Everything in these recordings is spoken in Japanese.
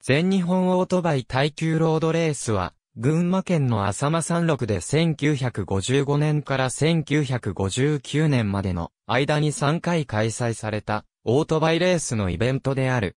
全日本オートバイ耐久ロードレースは、群馬県の浅間山麓で1955年から1959年までの間に3回開催されたオートバイレースのイベントである。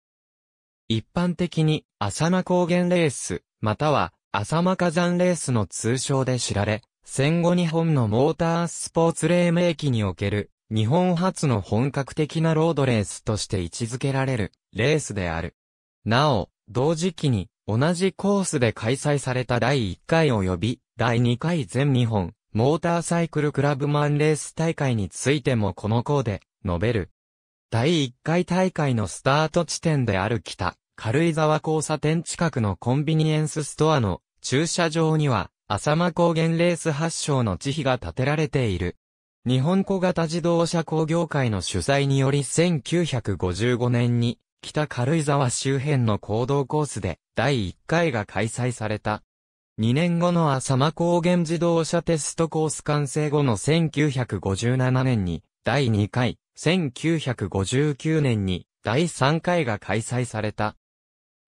一般的に浅間高原レース、または浅間火山レースの通称で知られ、戦後日本のモータースポーツ黎明期における日本初の本格的なロードレースとして位置づけられるレースである。なお、同時期に、同じコースで開催された第1回及び、第2回全日本、モーターサイクルクラブマンレース大会についてもこの項で、述べる。第1回大会のスタート地点である北、軽井沢交差点近くのコンビニエンスストアの駐車場には、浅間高原レース発祥の地碑が建てられている。日本小型自動車工業会の主催により1955年に北軽井沢周辺の行動コースで第1回が開催された。2年後の浅間高原自動車テストコース完成後の1957年に第2回、1959年に第3回が開催された。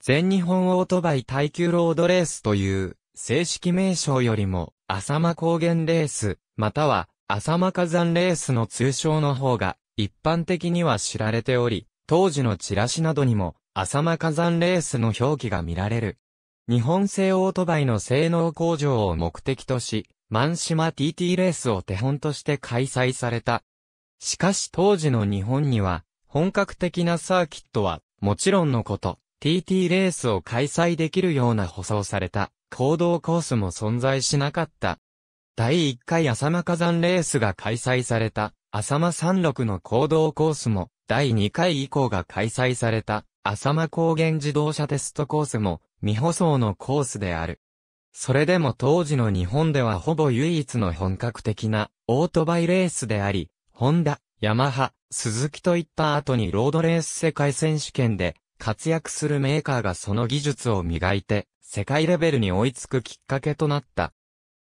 全日本オートバイ耐久ロードレースという正式名称よりも浅間高原レース、または浅間火山レースの通称の方が一般的には知られており、当時のチラシなどにも、浅間火山レースの表記が見られる。日本製オートバイの性能向上を目的とし、シ島 TT レースを手本として開催された。しかし当時の日本には、本格的なサーキットは、もちろんのこと、TT レースを開催できるような舗装された、行動コースも存在しなかった。第1回浅間火山レースが開催された浅間山麓の行動コースも、第2回以降が開催された、浅間高原自動車テストコースも、未舗装のコースである。それでも当時の日本ではほぼ唯一の本格的なオートバイレースであり、ホンダ、ヤマハ、スズキといった後にロードレース世界選手権で活躍するメーカーがその技術を磨いて世界レベルに追いつくきっかけとなった。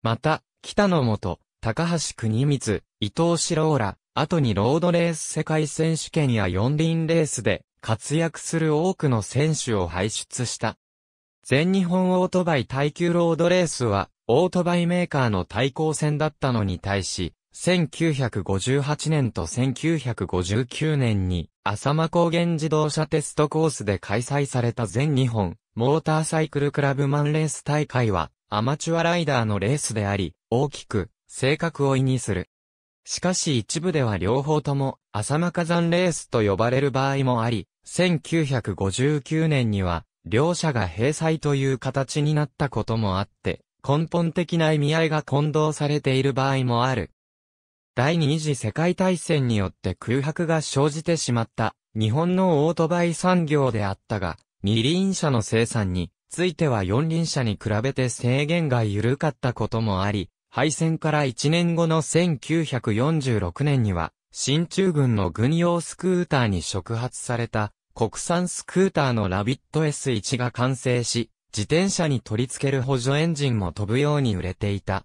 また、北野元、高橋国光、伊藤四郎ら、後にロードレース世界選手権や四輪レースで活躍する多くの選手を輩出した。全日本オートバイ耐久ロードレースは、オートバイメーカーの対抗戦だったのに対し、1958年と1959年に、浅間高原自動車テストコースで開催された全日本モーターサイクルクラブマンレース大会は、アマチュアライダーのレースであり、大きく、性格を意味する。しかし一部では両方とも、浅間火山レースと呼ばれる場合もあり、1959年には、両者が閉鎖という形になったこともあって、根本的な意味合いが混同されている場合もある。第二次世界大戦によって空白が生じてしまった日本のオートバイ産業であったが、二輪車の生産については四輪車に比べて制限が緩かったこともあり、敗戦から1年後の1946年には、新中軍の軍用スクーターに触発された国産スクーターのラビット S1 が完成し、自転車に取り付ける補助エンジンも飛ぶように売れていた。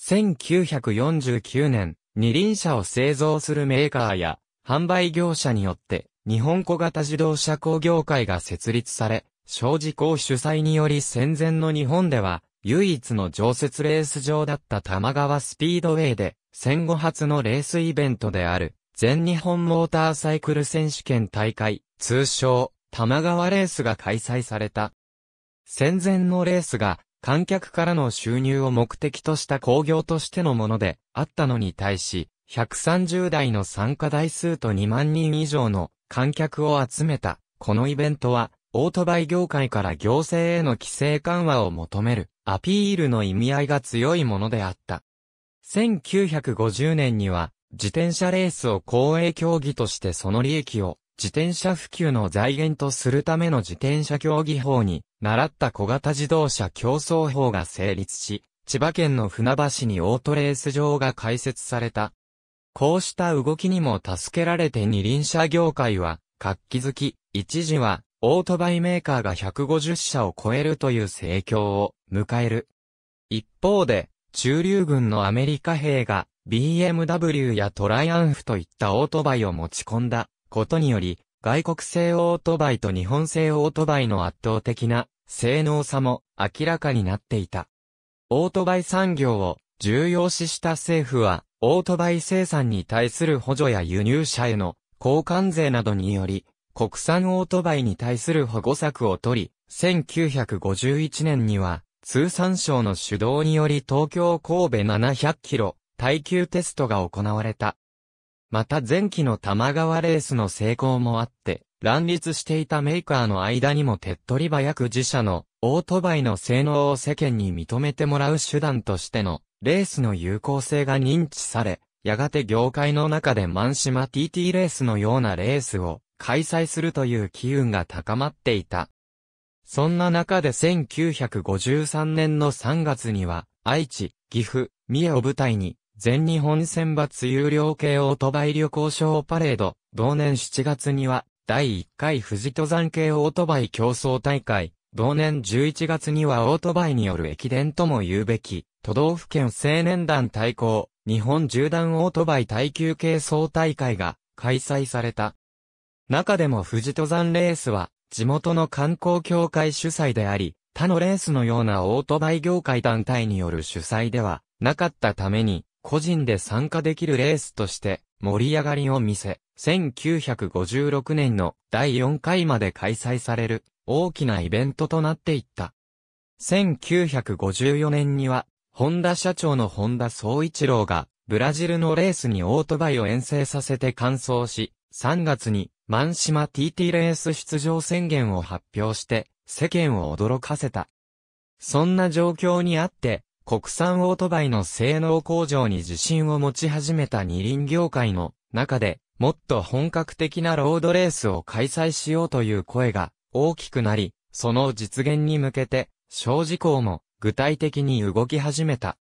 1949年、二輪車を製造するメーカーや販売業者によって日本小型自動車工業会が設立され、小事工主催により戦前の日本では唯一の常設レース場だった玉川スピードウェイで、戦後初のレースイベントである、全日本モーターサイクル選手権大会、通称、玉川レースが開催された。戦前のレースが、観客からの収入を目的とした工業としてのものであったのに対し、130台の参加台数と2万人以上の観客を集めた、このイベントは、オートバイ業界から行政への規制緩和を求めるアピールの意味合いが強いものであった。1950年には、自転車レースを公営競技としてその利益を、自転車普及の財源とするための自転車競技法に、習った小型自動車競争法が成立し、千葉県の船橋にオートレース場が開設された。こうした動きにも助けられて二輪車業界は、活気づき、一時はオートバイメーカーが150社を超えるという盛況を迎える。一方で、中流軍のアメリカ兵が BMW やトライアンフといったオートバイを持ち込んだことにより、外国製オートバイと日本製オートバイの圧倒的な性能差も明らかになっていた。オートバイ産業を重要視した政府は、オートバイ生産に対する補助や輸入車への交換税などにより、国産オートバイに対する保護策を取り、1951年には、通産省の主導により東京神戸700キロ、耐久テストが行われた。また前期の玉川レースの成功もあって、乱立していたメーカーの間にも手っ取り早く自社のオートバイの性能を世間に認めてもらう手段としてのレースの有効性が認知され、やがて業界の中でマンシマ TT レースのようなレースを開催するという機運が高まっていた。そんな中で1953年の3月には、愛知、岐阜、三重を舞台に、全日本選抜有料系オートバイ旅行賞パレード、同年7月には、第1回富士登山系オートバイ競争大会、同年11月にはオートバイによる駅伝とも言うべき、都道府県青年団対抗、日本縦断オートバイ耐久系総大会が開催された。中でも富士登山レースは、地元の観光協会主催であり、他のレースのようなオートバイ業界団体による主催ではなかったために、個人で参加できるレースとして盛り上がりを見せ、1956年の第4回まで開催される大きなイベントとなっていった。1954年には、ホンダ社長の本田総一郎が、ブラジルのレースにオートバイを遠征させて完走し、3月に、マンシマ TT レース出場宣言を発表して、世間を驚かせた。そんな状況にあって、国産オートバイの性能向上に自信を持ち始めた二輪業界の中で、もっと本格的なロードレースを開催しようという声が大きくなり、その実現に向けて、小事項も具体的に動き始めた。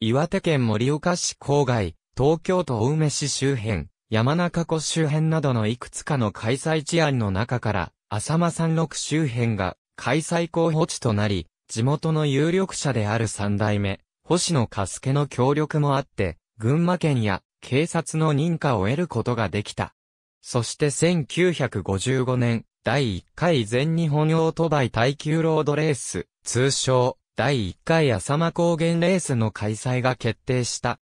岩手県森岡市郊外、東京都青梅市周辺、山中湖周辺などのいくつかの開催地案の中から、浅間山麓周辺が開催候補地となり、地元の有力者である三代目、星野かすけの協力もあって、群馬県や警察の認可を得ることができた。そして1955年、第1回全日本オートバイ耐久ロードレース、通称、第1回浅間高原レースの開催が決定した。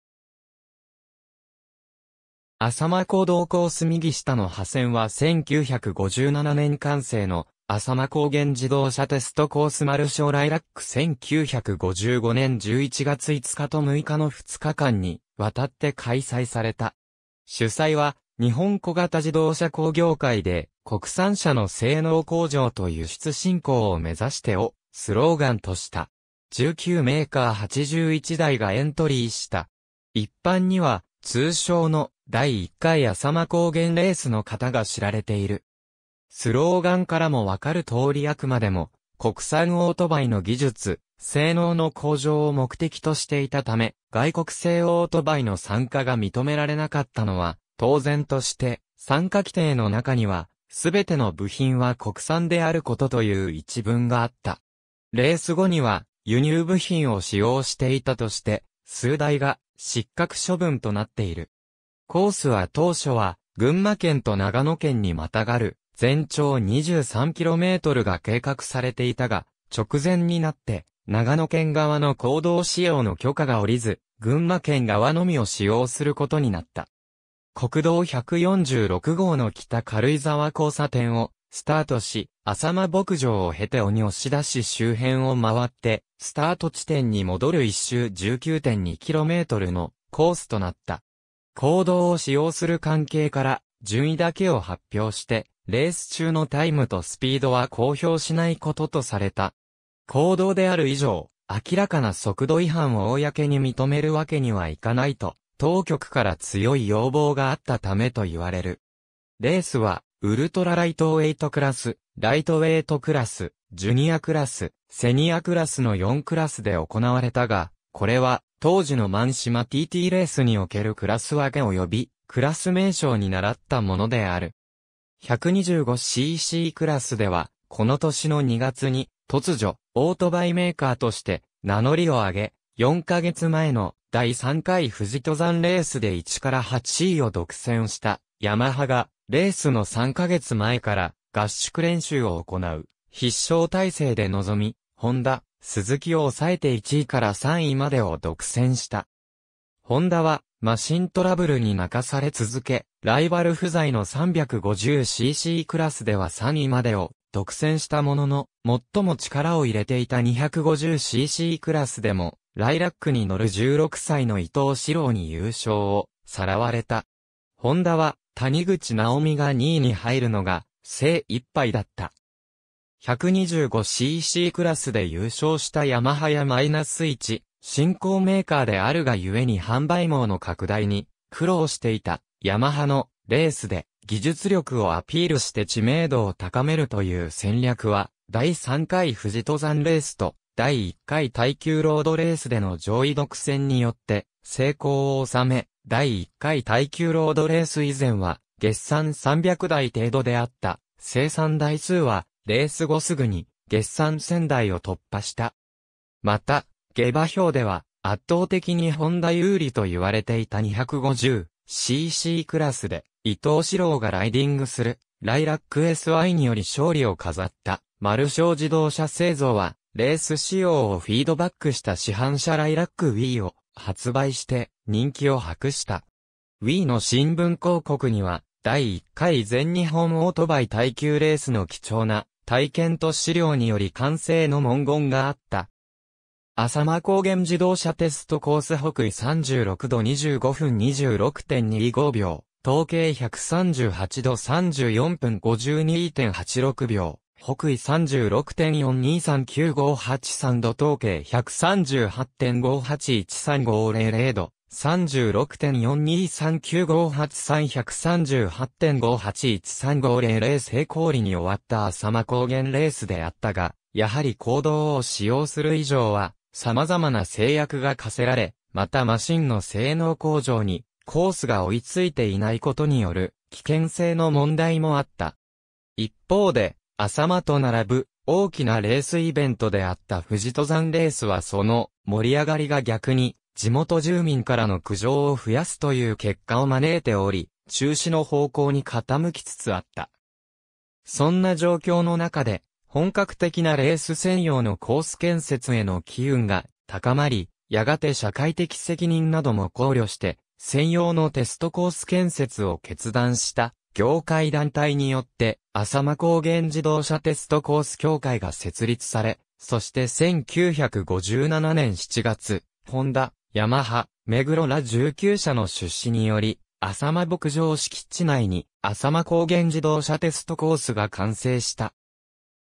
浅間高道ース木下の破線は1957年完成の浅間高原自動車テストコースマルショーライラック1955年11月5日と6日の2日間に渡って開催された。主催は日本小型自動車工業会で国産車の性能向上と輸出振興を目指してをスローガンとした。19メーカー81台がエントリーした。一般には通称の第1回浅間高原レースの方が知られている。スローガンからもわかる通りあくまでも、国産オートバイの技術、性能の向上を目的としていたため、外国製オートバイの参加が認められなかったのは、当然として、参加規定の中には、すべての部品は国産であることという一文があった。レース後には、輸入部品を使用していたとして、数台が失格処分となっている。コースは当初は、群馬県と長野県にまたがる、全長 23km が計画されていたが、直前になって、長野県側の行動使用の許可が下りず、群馬県側のみを使用することになった。国道146号の北軽井沢交差点をスタートし、浅間牧場を経て鬼押出し周辺を回って、スタート地点に戻る一周 19.2km のコースとなった。行動を使用する関係から、順位だけを発表して、レース中のタイムとスピードは公表しないこととされた。行動である以上、明らかな速度違反を公に認めるわけにはいかないと、当局から強い要望があったためと言われる。レースは、ウルトラライトウェイトクラス、ライトウェイトクラス、ジュニアクラス、セニアクラスの4クラスで行われたが、これは当時のマンシマ TT レースにおけるクラス分け及びクラス名称に習ったものである。125cc クラスでは、この年の2月に突如オートバイメーカーとして名乗りを上げ、4ヶ月前の第3回富士登山レースで1から8位を独占したヤマハがレースの3ヶ月前から合宿練習を行う。必勝体制で臨み、ホンダ、鈴木を抑えて1位から3位までを独占した。ホンダは、マシントラブルに泣かされ続け、ライバル不在の 350cc クラスでは3位までを独占したものの、最も力を入れていた 250cc クラスでも、ライラックに乗る16歳の伊藤四郎に優勝を、さらわれた。ホンダは、谷口直美が2位に入るのが、精一杯だった。125cc クラスで優勝したヤマハやマイナス1、新興メーカーであるがゆえに販売網の拡大に苦労していたヤマハのレースで技術力をアピールして知名度を高めるという戦略は第3回富士登山レースと第1回耐久ロードレースでの上位独占によって成功を収め第1回耐久ロードレース以前は、月産300台程度であった、生産台数は、レース後すぐに、月産1000台を突破した。また、下馬評では、圧倒的に本田有利と言われていた 250cc クラスで、伊藤四郎がライディングする、ライラック SI により勝利を飾った、丸小自動車製造は、レース仕様をフィードバックした市販車ライラック Wii を発売して人気を博した。Wii の新聞広告には、第1回全日本オートバイ耐久レースの貴重な体験と資料により完成の文言があった。浅間高原自動車テストコース北緯36度25分26.25秒、統計138度34分52.86秒、北緯36.423958度統計138.581350度36.4239583138.581350成功率に終わった浅間高原レースであったが、やはり行動を使用する以上は、様々な制約が課せられ、またマシンの性能向上に、コースが追いついていないことによる、危険性の問題もあった。一方で、浅間と並ぶ大きなレースイベントであった富士登山レースはその盛り上がりが逆に地元住民からの苦情を増やすという結果を招いており、中止の方向に傾きつつあった。そんな状況の中で、本格的なレース専用のコース建設への機運が高まり、やがて社会的責任なども考慮して、専用のテストコース建設を決断した業界団体によって、浅間高原自動車テストコース協会が設立され、そして1957年7月、ホンダ、ヤマハ、メグロら19社の出資により、浅間牧場敷地内に、浅間高原自動車テストコースが完成した。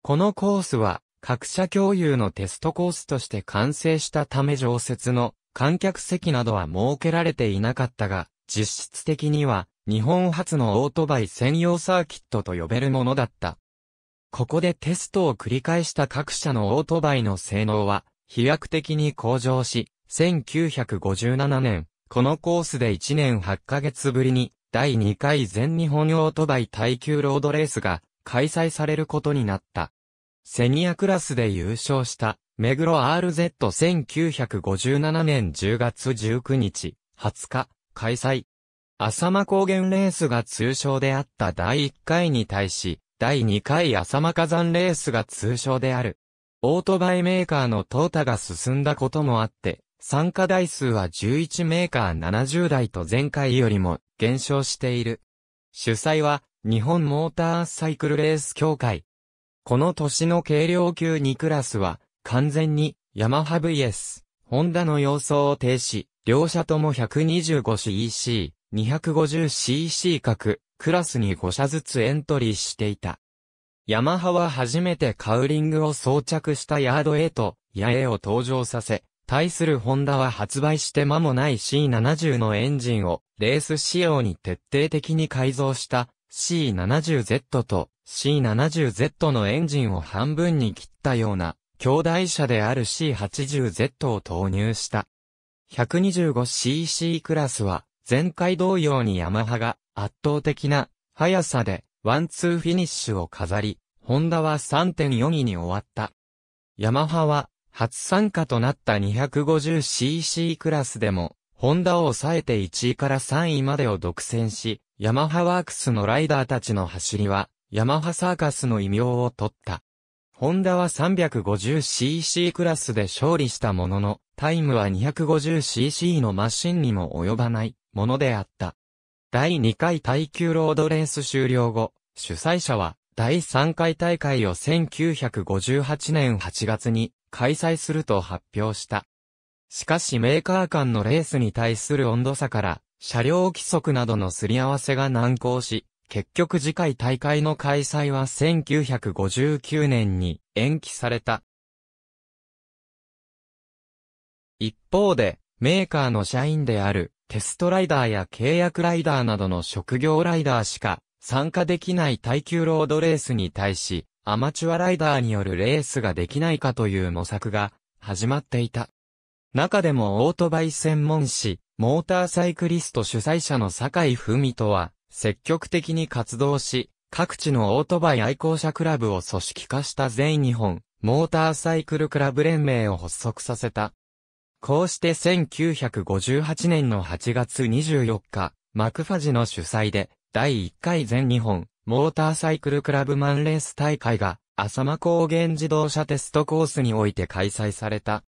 このコースは、各社共有のテストコースとして完成したため常設の観客席などは設けられていなかったが、実質的には日本初のオートバイ専用サーキットと呼べるものだった。ここでテストを繰り返した各社のオートバイの性能は飛躍的に向上し、1957年、このコースで1年8ヶ月ぶりに第2回全日本オートバイ耐久ロードレースが開催されることになった。セニアクラスで優勝した目黒 RZ1957 年10月19日、20日、開催。浅間高原レースが通称であった第1回に対し、第2回浅間火山レースが通称である。オートバイメーカーの淘汰が進んだこともあって、参加台数は11メーカー70台と前回よりも減少している。主催は日本モーターサイクルレース協会。この年の軽量級2クラスは完全にヤマハ VS、ホンダの様相を呈し、両者とも 125cc、250cc 各クラスに5社ずつエントリーしていた。ヤマハは初めてカウリングを装着したヤード A とヤエを登場させ、対するホンダは発売して間もない C70 のエンジンをレース仕様に徹底的に改造した C70Z と C70Z のエンジンを半分に切ったような兄弟車である C80Z を投入した。125cc クラスは前回同様にヤマハが圧倒的な速さでワンツーフィニッシュを飾り、ホンダは3.4位に終わった。ヤマハは初参加となった 250cc クラスでも、ホンダを抑えて1位から3位までを独占し、ヤマハワークスのライダーたちの走りは、ヤマハサーカスの異名を取った。ホンダは 350cc クラスで勝利したものの、タイムは 250cc のマシンにも及ばない。ものであった。第2回耐久ロードレース終了後、主催者は第3回大会を1958年8月に開催すると発表した。しかしメーカー間のレースに対する温度差から、車両規則などのすり合わせが難航し、結局次回大会の開催は1959年に延期された。一方で、メーカーの社員であるテストライダーや契約ライダーなどの職業ライダーしか参加できない耐久ロードレースに対し、アマチュアライダーによるレースができないかという模索が始まっていた。中でもオートバイ専門誌、モーターサイクリスト主催者の酒井文人は、積極的に活動し、各地のオートバイ愛好者クラブを組織化した全日本、モーターサイクルクラブ連盟を発足させた。こうして1958年の8月24日、マクファジの主催で、第1回全日本モーターサイクルクラブマンレース大会が、浅間高原自動車テストコースにおいて開催された。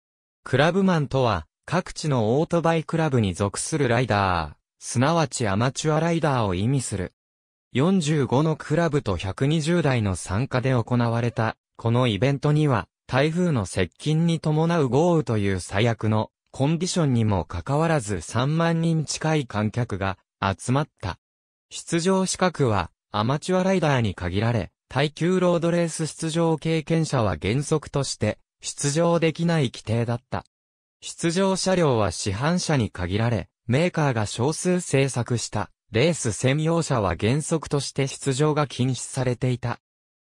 クラブマンとは、各地のオートバイクラブに属するライダー、すなわちアマチュアライダーを意味する。45のクラブと120台の参加で行われた、このイベントには、台風の接近に伴う豪雨という最悪のコンディションにもかかわらず3万人近い観客が集まった。出場資格はアマチュアライダーに限られ、耐久ロードレース出場経験者は原則として出場できない規定だった。出場車両は市販車に限られ、メーカーが少数制作したレース専用車は原則として出場が禁止されていた。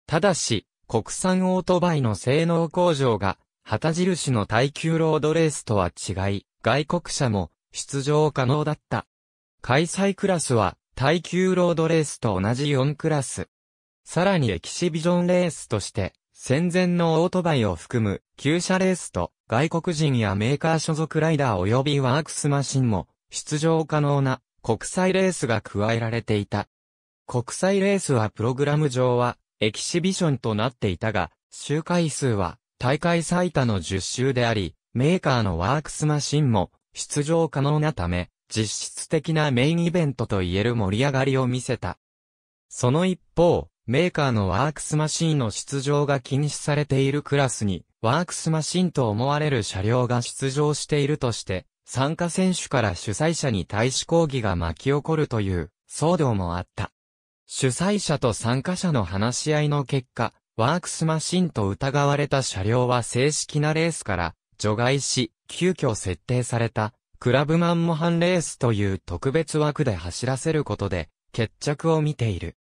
ただし、国産オートバイの性能向上が、旗印の耐久ロードレースとは違い、外国車も出場可能だった。開催クラスは、耐久ロードレースと同じ4クラス。さらにエキシビジョンレースとして、戦前のオートバイを含む、旧車レースと、外国人やメーカー所属ライダー及びワークスマシンも、出場可能な、国際レースが加えられていた。国際レースはプログラム上は、エキシビションとなっていたが、周回数は大会最多の10周であり、メーカーのワークスマシンも出場可能なため、実質的なメインイベントといえる盛り上がりを見せた。その一方、メーカーのワークスマシンの出場が禁止されているクラスに、ワークスマシンと思われる車両が出場しているとして、参加選手から主催者に対し抗議が巻き起こるという騒動もあった。主催者と参加者の話し合いの結果、ワークスマシンと疑われた車両は正式なレースから除外し、急遽設定された、クラブマンモハンレースという特別枠で走らせることで、決着を見ている。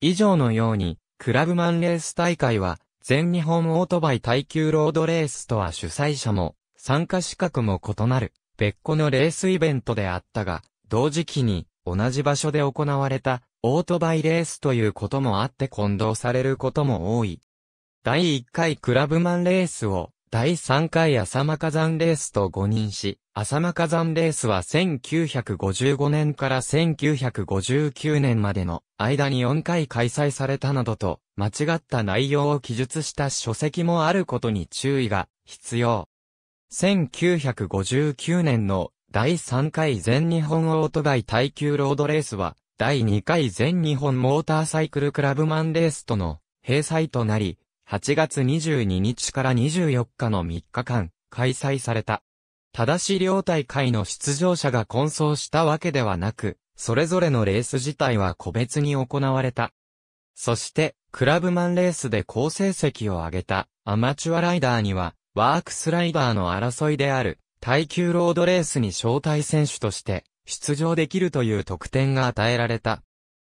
以上のように、クラブマンレース大会は、全日本オートバイ耐久ロードレースとは主催者も、参加資格も異なる、別個のレースイベントであったが、同時期に、同じ場所で行われた、オートバイレースということもあって混同されることも多い。第1回クラブマンレースを、第3回浅間火山レースと誤認し、浅間火山レースは1955年から1959年までの間に4回開催されたなどと、間違った内容を記述した書籍もあることに注意が必要。1959年の第3回全日本オートバイ耐久ロードレースは、第2回全日本モーターサイクルクラブマンレースとの閉催となり、8月22日から24日の3日間、開催された。ただし両大会の出場者が混走したわけではなく、それぞれのレース自体は個別に行われた。そして、クラブマンレースで好成績を上げたアマチュアライダーには、ワークスライダーの争いである、耐久ロードレースに招待選手として出場できるという特典が与えられた。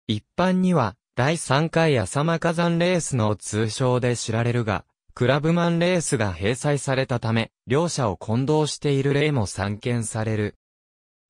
一般には、第3回浅間火山レースの通称で知られるが、クラブマンレースが閉鎖されたため、両者を混同している例も散見される。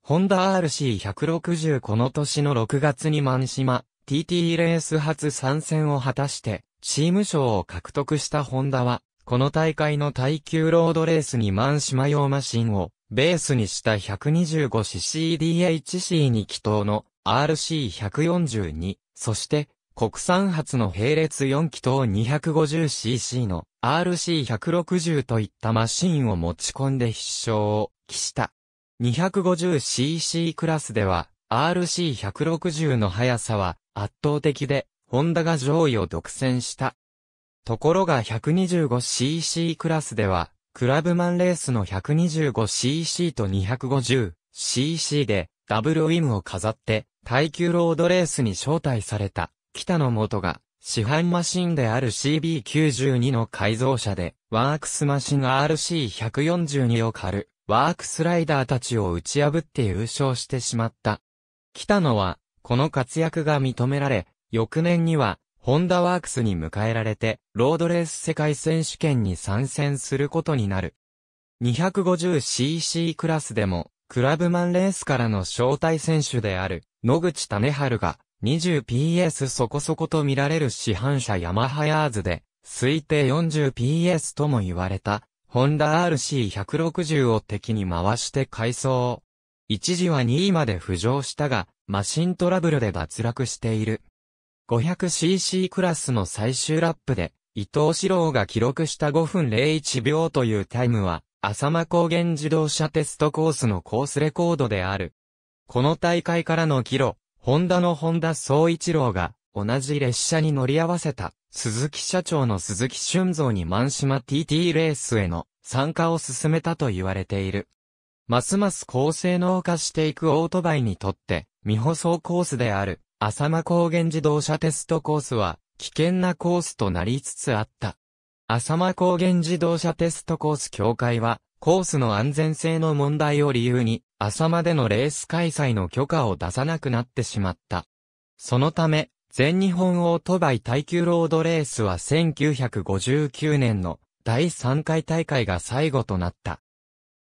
ホンダ RC160 この年の6月に満島、TT レース初参戦を果たして、チーム賞を獲得したホンダは、この大会の耐久ロードレースに満島用マシンをベースにした 125ccDHC 2気筒の RC142、そして国産発の並列4気筒 250cc の RC160 といったマシンを持ち込んで必勝を期した。250cc クラスでは RC160 の速さは圧倒的で、ホンダが上位を独占した。ところが 125cc クラスではクラブマンレースの 125cc と 250cc でダブルウィムを飾って耐久ロードレースに招待された北野元が市販マシンである CB92 の改造車でワークスマシン RC142 を狩るワークスライダーたちを打ち破って優勝してしまった。北野はこの活躍が認められ翌年にはホンダワークスに迎えられて、ロードレース世界選手権に参戦することになる。250cc クラスでも、クラブマンレースからの招待選手である、野口種春が、20PS そこそこと見られる市販車ヤマハヤーズで、推定 40PS とも言われた、ホンダ RC160 を敵に回して改装。一時は2位まで浮上したが、マシントラブルで脱落している。500cc クラスの最終ラップで、伊藤四郎が記録した5分01秒というタイムは、浅間高原自動車テストコースのコースレコードである。この大会からの帰路、ホンダのホンダ総一郎が、同じ列車に乗り合わせた、鈴木社長の鈴木俊造に満島 TT レースへの参加を進めたと言われている。ますます高性能化していくオートバイにとって、未舗装コースである。浅間高原自動車テストコースは、危険なコースとなりつつあった。浅間高原自動車テストコース協会は、コースの安全性の問題を理由に、浅間でのレース開催の許可を出さなくなってしまった。そのため、全日本オートバイ耐久ロードレースは1959年の第3回大会が最後となった。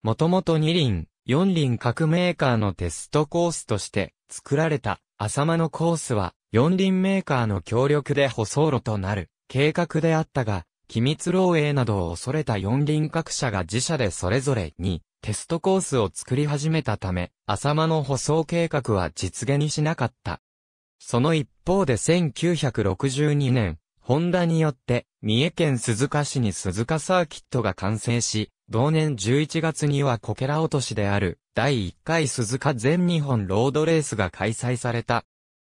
もともと2輪、4輪各メーカーのテストコースとして作られた浅間のコースは、四輪メーカーの協力で舗装路となる計画であったが、機密漏洩などを恐れた四輪各社が自社でそれぞれにテストコースを作り始めたため、浅間の舗装計画は実現にしなかった。その一方で1962年、ホンダによって、三重県鈴鹿市に鈴鹿サーキットが完成し、同年11月にはこけら落としである第1回鈴鹿全日本ロードレースが開催された。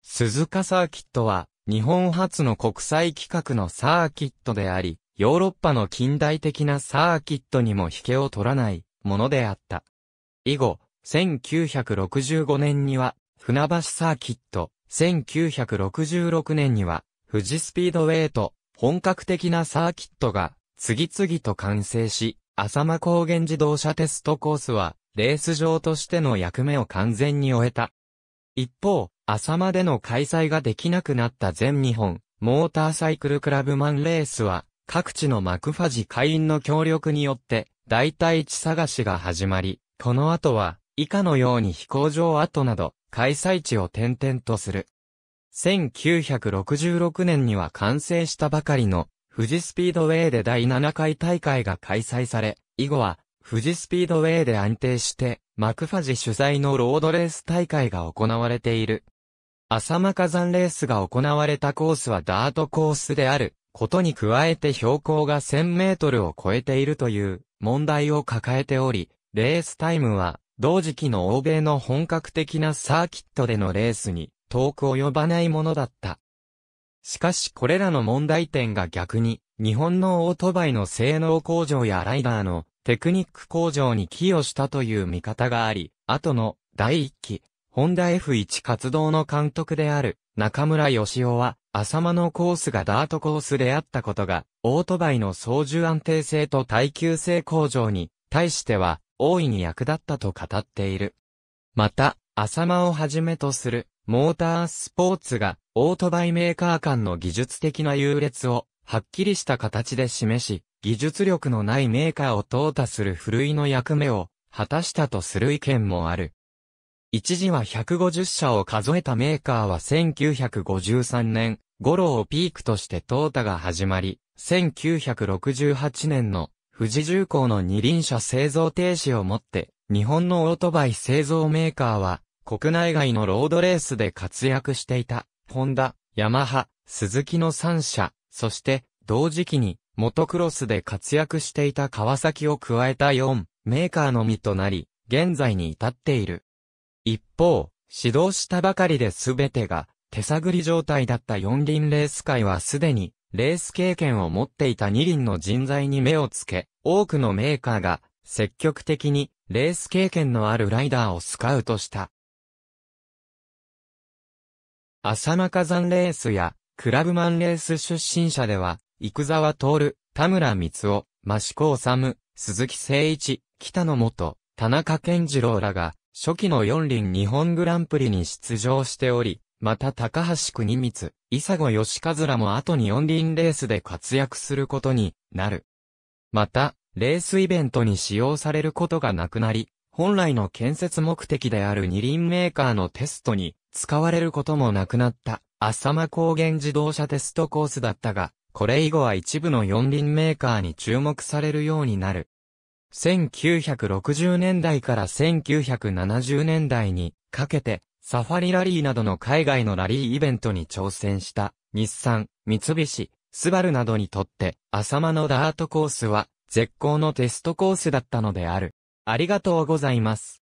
鈴鹿サーキットは日本初の国際規格のサーキットであり、ヨーロッパの近代的なサーキットにも引けを取らないものであった。以後、1965年には船橋サーキット、1966年には富士スピードウェイと本格的なサーキットが次々と完成し、浅間高原自動車テストコースは、レース場としての役目を完全に終えた。一方、浅間での開催ができなくなった全日本、モーターサイクルクラブマンレースは、各地のマクファジ会員の協力によって、代替地探しが始まり、この後は、以下のように飛行場跡など、開催地を転々とする。1966年には完成したばかりの富士スピードウェイで第7回大会が開催され、以後は、富士スピードウェイで安定して、マクファジ主催のロードレース大会が行われている。浅間火山レースが行われたコースはダートコースである、ことに加えて標高が1000メートルを超えているという問題を抱えており、レースタイムは同時期の欧米の本格的なサーキットでのレースに遠く及ばないものだった。しかしこれらの問題点が逆に、日本のオートバイの性能向上やライダーのテクニック向上に寄与したという見方があり、後の第1期、ホンダ F1 活動の監督である中村義雄は、浅間のコースがダートコースであったことが、オートバイの操縦安定性と耐久性向上に対しては大いに役立ったと語っている。また、浅間をはじめとするモータースポーツがオートバイメーカー間の技術的な優劣をはっきりした形で示し、技術力のないメーカーを淘汰するふるいの役目を果たしたとする意見もある。一時は150社を数えたメーカーは1953年、頃をピークとして淘汰が始まり、1968年の富士重工の二輪車製造停止をもって、日本のオートバイ製造メーカーは国内外のロードレースで活躍していた、ホンダ、ヤマハ、スズキの3社、そして、同時期に、モトクロスで活躍していた川崎を加えた4メーカーのみとなり、現在に至っている。一方、指導したばかりで全てが手探り状態だった4輪レース界はすでにレース経験を持っていた2輪の人材に目をつけ、多くのメーカーが積極的にレース経験のあるライダーをスカウトした。浅間山レースや、クラブマンレース出身者では、生沢徹、田村光夫、益子治、鈴木誠一、北野元、田中健次郎らが、初期の四輪日本グランプリに出場しており、また高橋国光、伊佐子義和らも後に四輪レースで活躍することになる。また、レースイベントに使用されることがなくなり、本来の建設目的である二輪メーカーのテストに使われることもなくなった浅間高原自動車テストコースだったが、これ以後は一部の四輪メーカーに注目されるようになる。1960年代から1970年代にかけて、サファリラリーなどの海外のラリーイベントに挑戦した日産、三菱、スバルなどにとって浅間のダートコースは絶好のテストコースだったのである。ありがとうございます。